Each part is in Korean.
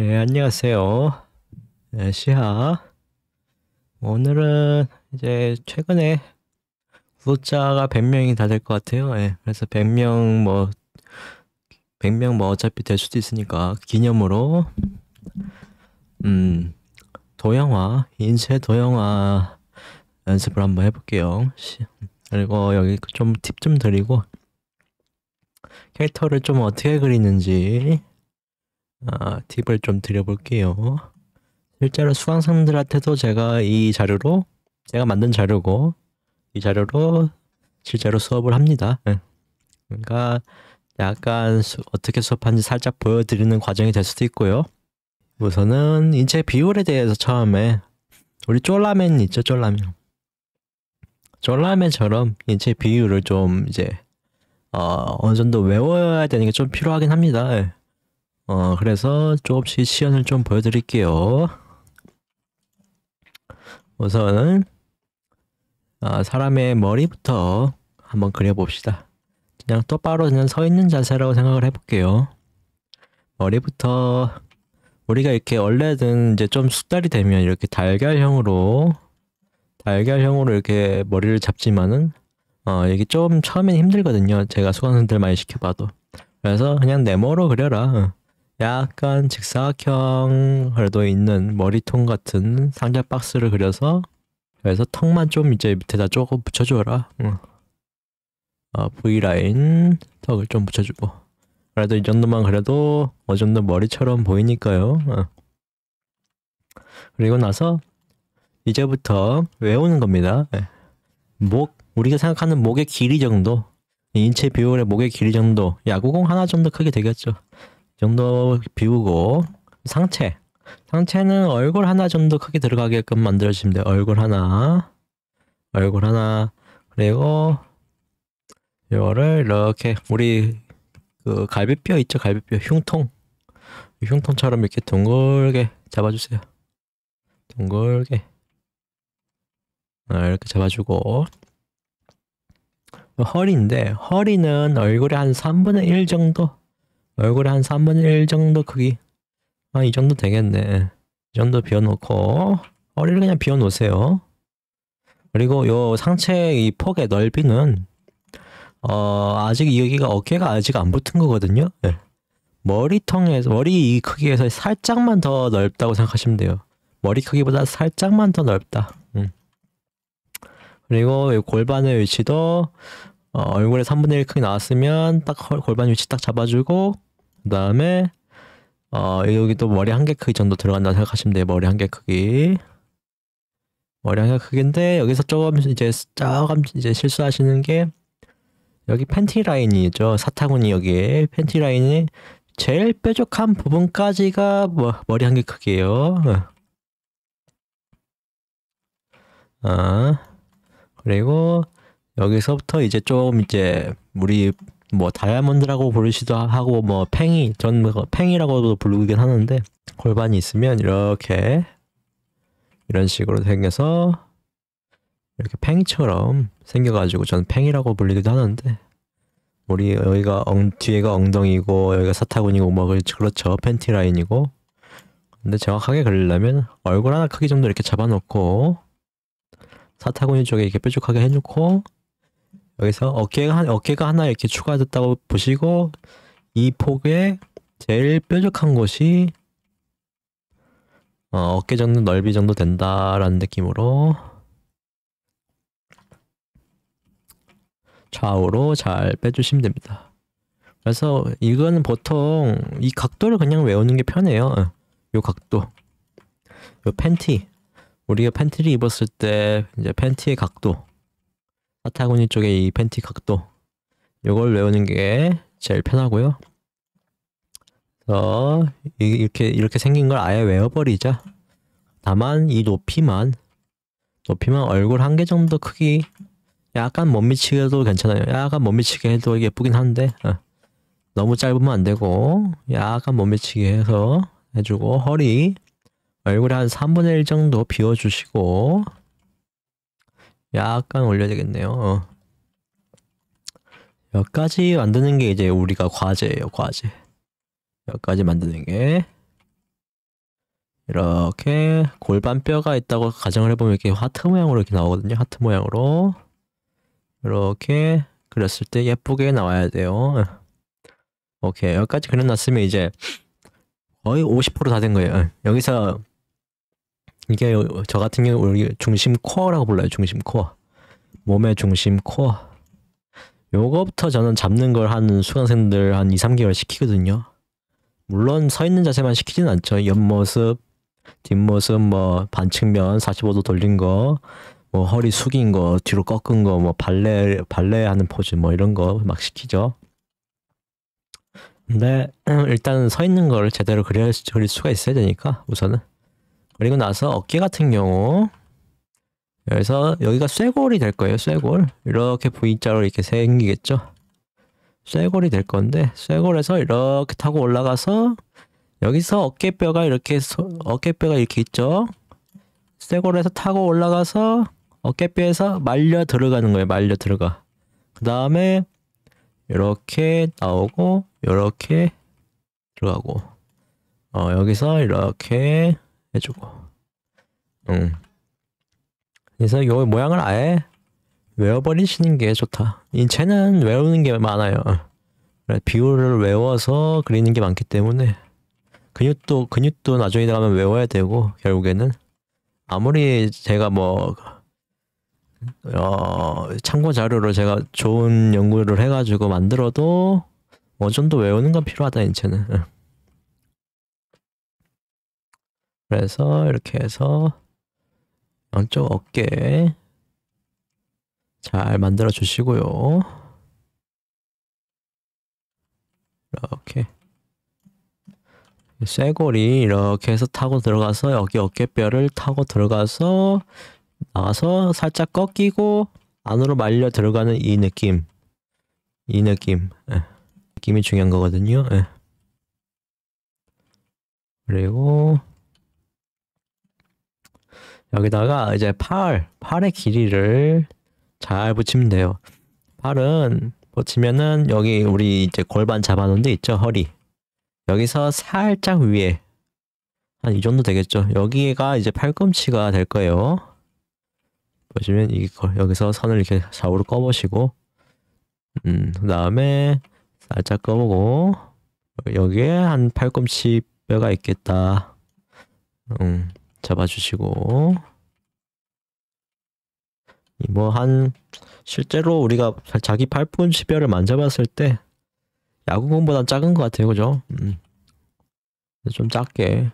예, 안녕하세요. 예, 시하. 오늘은 이제 최근에 구독자가 100명이 다 될 것 같아요. 예, 그래서 100명 뭐, 100명 뭐 어차피 될 수도 있으니까 기념으로, 음, 도형화, 인쇄 도형화 연습을 한번 해볼게요. 그리고 여기 좀 팁 좀 드리고, 캐릭터를 좀 어떻게 그리는지, 아, 팁을 좀 드려볼게요. 실제로 수강생들한테도 제가 이 자료로 제가 만든 자료고 이 자료로 실제로 수업을 합니다. 예. 그러니까 약간 수, 어떻게 수업하는지 살짝 보여드리는 과정이 될 수도 있고요. 우선은 인체 비율에 대해서 처음에 우리 쫄라맨 있죠 쫄라맨 쫄라맨처럼 인체 비율을 좀 이제 어, 어느 정도 외워야 되는 게 좀 필요하긴 합니다. 예. 어, 그래서 조금씩 시연을 좀 보여드릴게요. 우선 아, 사람의 머리부터 한번 그려봅시다. 그냥 똑바로 그냥 서 있는 자세라고 생각을 해볼게요. 머리부터 우리가 이렇게 원래는 이제 좀 숙달이 되면 이렇게 달걀형으로 달걀형으로 이렇게 머리를 잡지만은 어 이게 좀 처음엔 힘들거든요. 제가 수강생들 많이 시켜봐도 그래서 그냥 네모로 그려라. 약간 직사각형도 있는 머리통 같은 상자 박스를 그려서 그래서 턱만 좀 이제 밑에다 조금 붙여줘라. 응. 어, V라인 턱을 좀 붙여주고 그래도 이 정도만 그래도 어느 정도 머리처럼 보이니까요. 어. 그리고 나서 이제부터 외우는 겁니다. 예. 목 우리가 생각하는 목의 길이 정도 인체 비율의 목의 길이 정도 야구공 하나 정도 크게 되겠죠. 정도 비우고 상체 상체는 얼굴 하나 정도 크게 들어가게끔 만들어주시면 돼요. 얼굴 하나 얼굴 하나 그리고 이거를 이렇게 우리 그 갈비뼈 있죠? 갈비뼈 흉통 흉통처럼 이렇게 둥글게 잡아주세요. 둥글게 아, 이렇게 잡아주고 허리인데 허리는 얼굴의 한 3분의 1 정도 얼굴에 한 3분의 1 정도 크기 아이 정도 되겠네 이 정도 비워놓고 허리를 그냥 비워놓으세요 그리고 요 상체 이 폭의 넓이는 어 아직 여기가 어깨가 아직 안 붙은 거거든요 네. 머리통에서 머리 이 크기에서 살짝만 더 넓다고 생각하시면 돼요 머리 크기보다 살짝만 더 넓다 음. 그리고 요 골반의 위치도 어, 얼굴에 3분의 1 크기 나왔으면 딱 골반 위치 딱 잡아주고 그 다음에 어, 여기 또 머리 한 개 크기 정도 들어간다 고 생각하시면 돼요. 머리 한 개 크기. 머리 한 개 크기인데 여기서 조금 이제 조금 이제 실수하시는 게 여기 팬티 라인이 죠 사타구니 여기에 팬티 라인이 제일 뾰족한 부분까지가 뭐, 머리 한 개 크기예요. 어. 아 그리고 여기서부터 이제 좀 이제 우리 뭐 다이아몬드라고 부르시도 하고 뭐 팽이 전 뭐 팽이라고도 부르긴 하는데 골반이 있으면 이렇게 이런 식으로 생겨서 이렇게 팽처럼 이 생겨가지고 저는 팽이라고 불리기도 하는데 우리 여기가 엉, 뒤에가 엉덩이고 여기가 사타구니고 뭐 그렇죠 팬티 라인이고 근데 정확하게 그리려면 얼굴 하나 크기 정도 이렇게 잡아놓고 사타구니 쪽에 이렇게 뾰족하게 해놓고 여기서 어깨가 한 어깨가 하나 이렇게 추가됐다고 보시고 이 폭의 제일 뾰족한 곳이 어, 깨 정도 넓이 정도 된다라는 느낌으로 좌우로 잘 빼주시면 됩니다. 그래서 이거는 보통 이 각도를 그냥 외우는 게 편해요. 요 각도, 요 팬티 우리가 팬티를 입었을 때 이제 팬티의 각도 파타구니쪽에이 팬티 각도 이걸 외우는 게 제일 편하고요. 그 이렇게 이렇게 생긴 걸 아예 외워버리자. 다만 이 높이만 높이만 얼굴 한 개 정도 크기 약간 못 미치게 해도 괜찮아요. 약간 못 미치게 해도 예쁘긴 한데 어. 너무 짧으면 안 되고 약간 못 미치게 해서 해주고 허리 얼굴에 한 3분의 1 정도 비워주시고 약간 올려야 되겠네요. 어. 몇 가지 만드는 게 이제 우리가 과제예요, 과제. 몇 가지 만드는 게. 이렇게 골반뼈가 있다고 가정을 해보면 이렇게 하트 모양으로 이렇게 나오거든요. 하트 모양으로. 이렇게 그렸을 때 예쁘게 나와야 돼요. 오케이. 여기까지 그려놨으면 이제 거의 50%다 된 거예요. 여기서 이게 저 같은 경우 는 중심 코어라고 불러요. 중심 코어. 몸의 중심 코어. 요거부터 저는 잡는 걸한 수강생들 한 2, 3개월 시키거든요. 물론 서 있는 자세만 시키진 않죠. 옆모습, 뒷모습, 뭐 반측면 45도 돌린 거, 뭐 허리 숙인 거, 뒤로 꺾은 거, 뭐 발레 발레 하는 포즈 뭐 이런 거 막 시키죠. 근데 일단 서 있는 걸 제대로 그려 그릴 수가 있어야 되니까 우선은 그리고 나서 어깨 같은 경우 그래서 여기가 쇄골이 될 거예요. 쇄골 이렇게 V자로 이렇게 생기겠죠. 쇄골이 될 건데 쇄골에서 이렇게 타고 올라가서 여기서 어깨뼈가 이렇게 어깨뼈가 이렇게 있죠. 쇄골에서 타고 올라가서 어깨뼈에서 말려 들어가는 거예요. 말려 들어가. 그 다음에 이렇게 나오고 이렇게 들어가고 어, 여기서 이렇게 해주고. 그래서 요 모양을 아예 외워버리시는 게 좋다. 인체는 외우는 게 많아요. 비율을 외워서 그리는 게 많기 때문에 근육도 근육도 나중에 들어가면 외워야 되고 결국에는 아무리 제가 뭐 어, 참고 자료로 제가 좋은 연구를 해가지고 만들어도 원전도 뭐 외우는 건 필요하다 인체는. 그래서 이렇게 해서 양쪽 어깨 잘 만들어 주시고요. 이렇게 쇄골이 이렇게 해서 타고 들어가서 여기 어깨뼈를 타고 들어가서 나와서 살짝 꺾이고 안으로 말려 들어가는 이 느낌 이 느낌 예. 느낌이 중요한 거거든요 예. 그리고 여기다가 이제 팔, 팔의 길이를 잘 붙이면 돼요. 팔은 붙이면은 여기 우리 이제 골반 잡아놓은 데 있죠, 허리. 여기서 살짝 위에 한 이 정도 되겠죠. 여기가 이제 팔꿈치가 될 거예요. 보시면 이 여기서 선을 이렇게 좌우로 꺼보시고, 음, 그 다음에 살짝 꺼보고 여기에 한 팔꿈치 뼈가 있겠다. 음, 잡아주시고 뭐한 실제로 우리가 자기 팔분 10여를 만져봤을 때 야구공보단 작은 것 같아요 그죠? 음. 좀 작게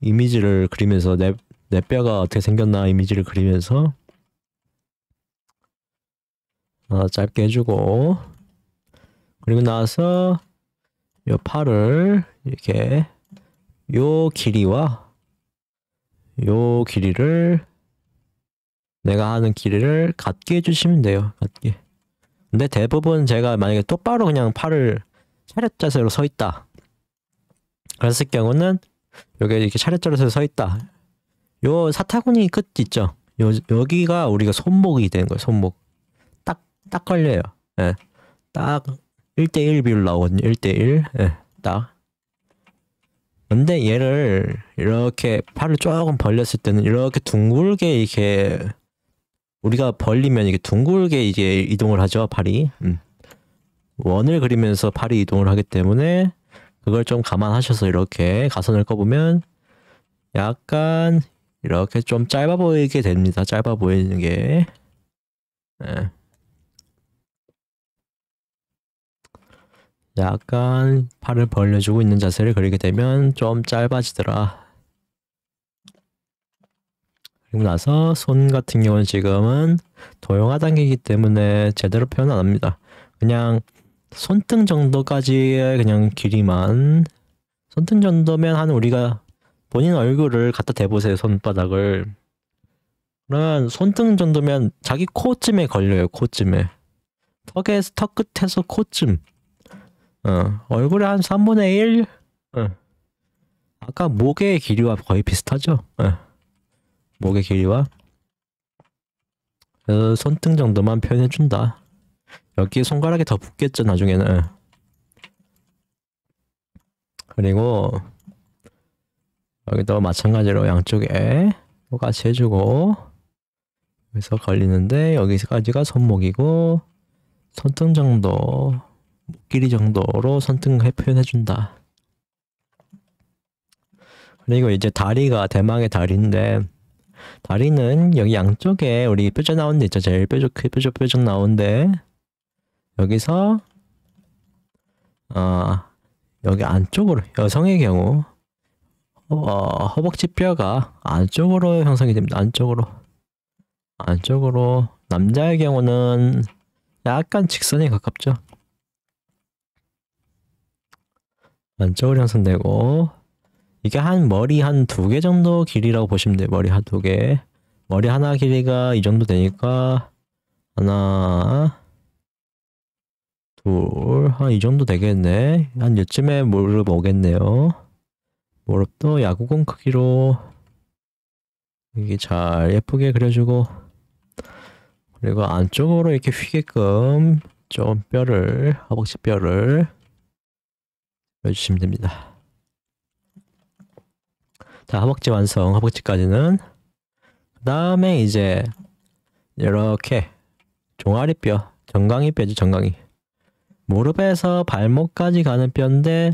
이미지를 그리면서 내, 내 뼈가 어떻게 생겼나 이미지를 그리면서 아, 짧게 해주고 그리고 나서 요 팔을 이렇게 요 길이와 요 길이를 내가 하는 길이를 같게 해주시면 돼요. 같게. 근데 대부분 제가 만약에 똑바로 그냥 팔을 차렷 자세로 서 있다. 그랬을 경우는 여기 이렇게 차렷 자세로 서 있다. 요 사타구니 끝 있죠. 요, 여기가 우리가 손목이 되는 거예요. 손목. 딱, 딱 걸려요. 예. 딱 1대1 비율 나오거든요. 1대1. 예. 딱. 근데 얘를 이렇게 팔을 조금 벌렸을 때는 이렇게 둥글게 이렇게 우리가 벌리면 이게 둥글게 이제 이동을 하죠 팔이 음. 원을 그리면서 팔이 이동을 하기 때문에 그걸 좀 감안하셔서 이렇게 가선을 꺼보면 약간 이렇게 좀 짧아 보이게 됩니다. 짧아 보이는 게. 네. 약간 팔을 벌려주고 있는 자세를 그리게 되면 좀 짧아지더라. 그리고 나서 손 같은 경우는 지금은 도형화 단계이기 때문에 제대로 표현 안 합니다. 그냥 손등 정도까지의 그냥 길이만 손등 정도면 한 우리가 본인 얼굴을 갖다 대보세요 손바닥을 그러면 손등 정도면 자기 코쯤에 걸려요 코쯤에 턱에 서턱 끝에서 코쯤 어. 얼굴의 한 3분의 1? 어. 아까 목의 길이와 거의 비슷하죠? 어. 목의 길이와 어, 손등 정도만 표현해준다 여기 손가락이 더 붙겠죠 나중에는 어. 그리고 여기도 마찬가지로 양쪽에 똑같이 해주고 여기서 걸리는데 여기까지가 손목이고 손등 정도 코끼리 정도로 선택해 표현해준다. 그리고 이제 다리가 대망의 다리인데 다리는 여기 양쪽에 우리 뾰족 나온 데 있죠. 제일 뾰족 뾰족 뾰족 나온데 여기서 아 여기 안쪽으로 여성의 경우 어, 허벅지 뼈가 안쪽으로 형성이 됩니다. 안쪽으로 안쪽으로 남자의 경우는 약간 직선에 가깝죠. 안쪽으로 형성되고 이게 한 머리 한 두 개 정도 길이라고 보시면 돼요. 머리 한 두 개. 머리 하나 길이가 이 정도 되니까 하나 둘 한 이 정도 되겠네. 한 이쯤에 무릎 오겠네요. 무릎도 야구공 크기로 이게 잘 예쁘게 그려주고 그리고 안쪽으로 이렇게 휘게끔 좀 뼈를 허벅지 뼈를 넣주시면 됩니다. 자, 허벅지 완성, 허벅지까지는 그 다음에 이제 이렇게 종아리뼈, 정강이 뼈죠, 정강이 무릎에서 발목까지 가는 뼈인데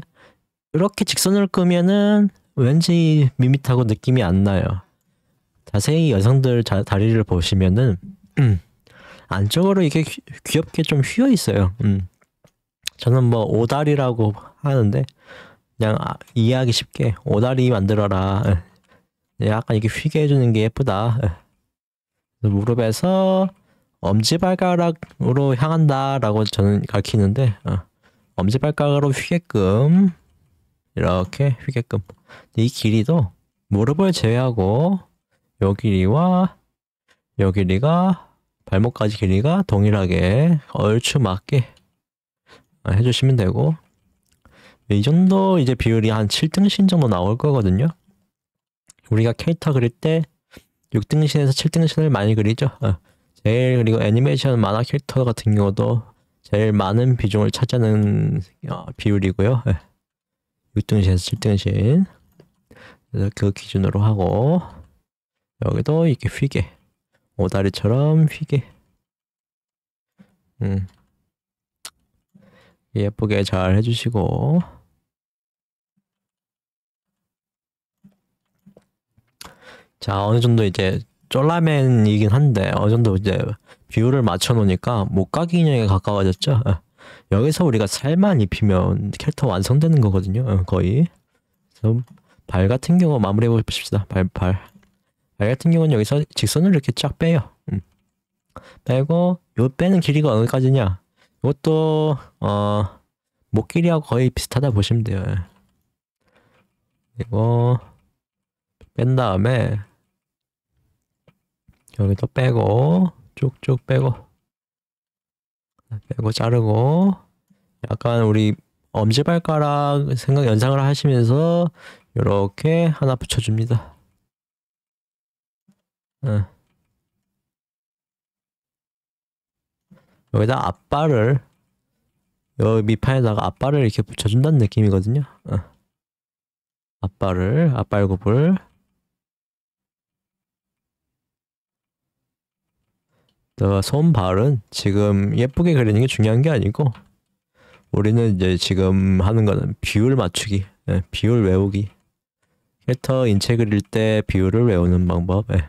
이렇게 직선을 끄면은 왠지 밋밋하고 느낌이 안 나요. 자세히 여성들 자, 다리를 보시면은 음, 안쪽으로 이게 렇 귀, 엽게좀 휘어 있어요. 음. 저는 뭐 오다리라고 하는데 그냥 아, 이해하기 쉽게 오다리 만들어라. 예. 예, 약간 이렇게 휘게 해주는 게 예쁘다. 예. 무릎에서 엄지발가락으로 향한다라고 저는 가르치는데 어, 엄지발가락으로 휘게끔 이렇게 휘게끔 이 길이도 무릎을 제외하고 요 길이와 요 길이가 발목까지 길이가 동일하게 얼추 맞게 어, 해주시면 되고 이 정도 이제 비율이 한 7등신 정도 나올 거거든요. 우리가 캐릭터 그릴 때 6등신에서 7등신을 많이 그리죠. 어, 제일 그리고 애니메이션 만화 캐릭터 같은 경우도 제일 많은 비중을 차지하는 어, 비율이고요. 6등신에서 예. 7등신 그그 기준으로 하고 여기도 이렇게 휘게 오다리처럼 휘게 음. 예쁘게 잘 해주시고 자 어느 정도 이제 쫄라맨이긴 한데 어느 정도 이제 비율을 맞춰 놓으니까 목각이 인형에 가까워졌죠. 예. 여기서 우리가 살만 입히면 캐릭터 완성되는 거거든요. 예, 거의 발 같은 경우 마무리해 보십시다. 발, 발. 발 같은 경우는 여기서 직선을 이렇게 쫙 빼요. 음. 빼고 요 빼는 길이가 어느까지냐? 이것도 어 목길이하고 거의 비슷하다 보시면 돼요. 이거 예. 뺀 다음에 여기도 빼고 쭉쭉 빼고 빼고 자르고 약간 우리 엄지발가락 생각 연상을 하시면서 이렇게 하나 붙여줍니다. 응. 예. 여기다 앞발을 여기 밑판에다가 앞발을 이렇게 붙여준다는 느낌이거든요. 어. 앞발을 앞발굽을 손발은 지금 예쁘게 그리는 게 중요한 게 아니고 우리는 이제 지금 하는 거는 비율 맞추기, 예, 비율 외우기 캐릭터 인체 그릴 때 비율을 외우는 방법 예.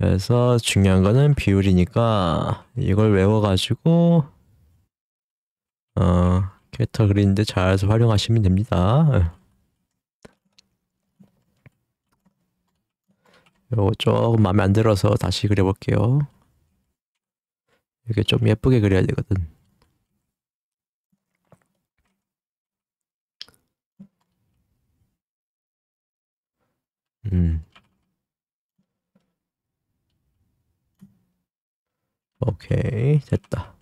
그래서 중요한 거는 비율이니까 이걸 외워가지고 어, 캐릭터 그리는데 잘 활용하시면 됩니다. 요거 조금 마음에 안 들어서 다시 그려볼게요. 이게좀 예쁘게 그려야 되거든. 음. 오케이 됐다.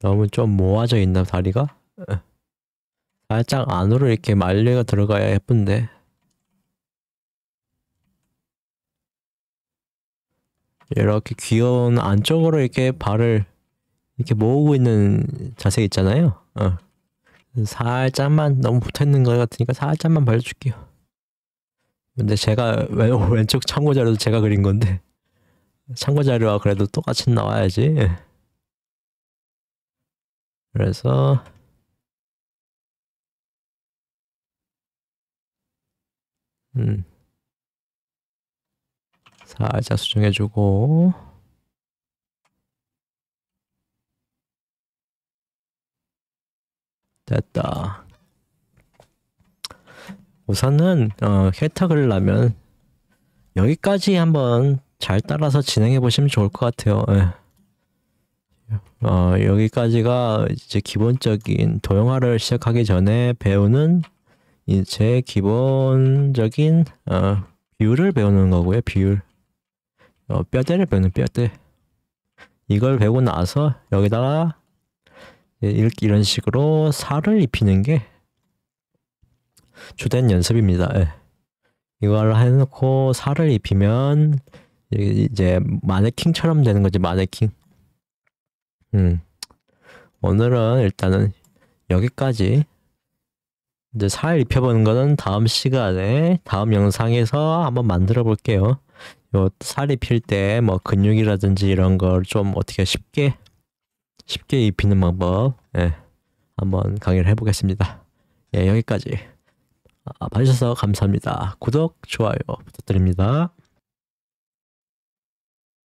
너무 좀 모아져 있나 다리가? 살짝 안으로 이렇게 말려가 들어가야 예쁜데 이렇게 귀여운 안쪽으로 이렇게 발을 이렇게 모으고 있는 자세 있잖아요 어. 살짝만 너무 붙어있는 것 같으니까 살짝만 발려줄게요 근데 제가 왼, 왼쪽 참고자료도 제가 그린 건데 참고자료와 그래도 똑같이 나와야지 예. 그래서 음 살짝 수정해주고 됐다. 우선은 어, 혜택을 하면 여기까지 한번 잘 따라서 진행해 보시면 좋을 것 같아요. 예. 어, 여기까지가 이제 기본적인 도형화를 시작하기 전에 배우는 이제 기본적인 어, 비율을 배우는 거고요. 비율. 어, 뼈대를 배우는 뼈대. 이걸 배우고 나서 여기다가 예, 이런 식으로 살을 입히는 게 주된 연습입니다. 예. 이걸 해놓고 살을 입히면 이제 마네킹처럼 되는 거지 마네킹. 음 오늘은 일단은 여기까지. 이제 살 입혀보는 거는 다음 시간에 다음 영상에서 한번 만들어 볼게요. 요살 입힐 때 뭐 근육이라든지 이런 걸 좀 어떻게 쉽게 쉽게 입히는 방법 예, 한번 강의를 해보겠습니다. 예, 여기까지. 아, 봐주셔서 감사합니다. 구독, 좋아요 부탁드립니다.